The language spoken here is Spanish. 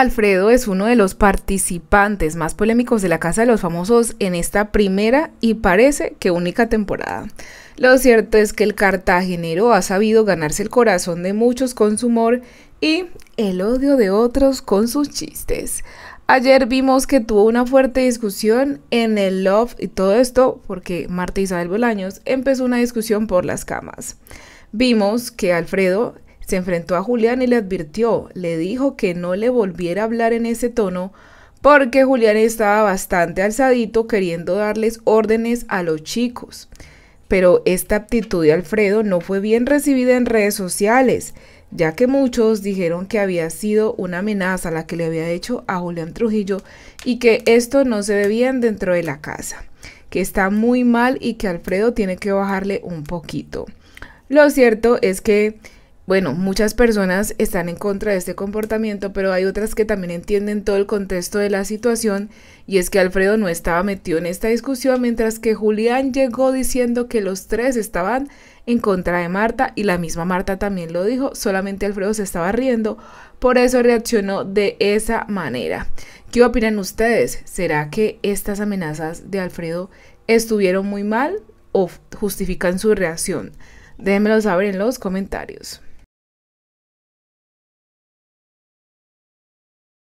Alfredo es uno de los participantes más polémicos de la Casa de los Famosos en esta primera y parece que única temporada. Lo cierto es que el cartagenero ha sabido ganarse el corazón de muchos con su humor y el odio de otros con sus chistes. Ayer vimos que tuvo una fuerte discusión en el Love y todo esto porque Marta Isabel Bolaños empezó una discusión por las camas. Vimos que Alfredo se enfrentó a Julián y le advirtió, le dijo que no le volviera a hablar en ese tono porque Julián estaba bastante alzadito queriendo darles órdenes a los chicos. Pero esta actitud de Alfredo no fue bien recibida en redes sociales, ya que muchos dijeron que había sido una amenaza la que le había hecho a Julián Trujillo y que esto no se debía dentro de la casa, que está muy mal y que Alfredo tiene que bajarle un poquito. Lo cierto es que bueno, muchas personas están en contra de este comportamiento, pero hay otras que también entienden todo el contexto de la situación y es que Alfredo no estaba metido en esta discusión, mientras que Julián llegó diciendo que los tres estaban en contra de Marta y la misma Marta también lo dijo, solamente Alfredo se estaba riendo, por eso reaccionó de esa manera. ¿Qué opinan ustedes? ¿Será que estas amenazas de Alfredo estuvieron muy mal o justifican su reacción? Déjenmelo saber en los comentarios.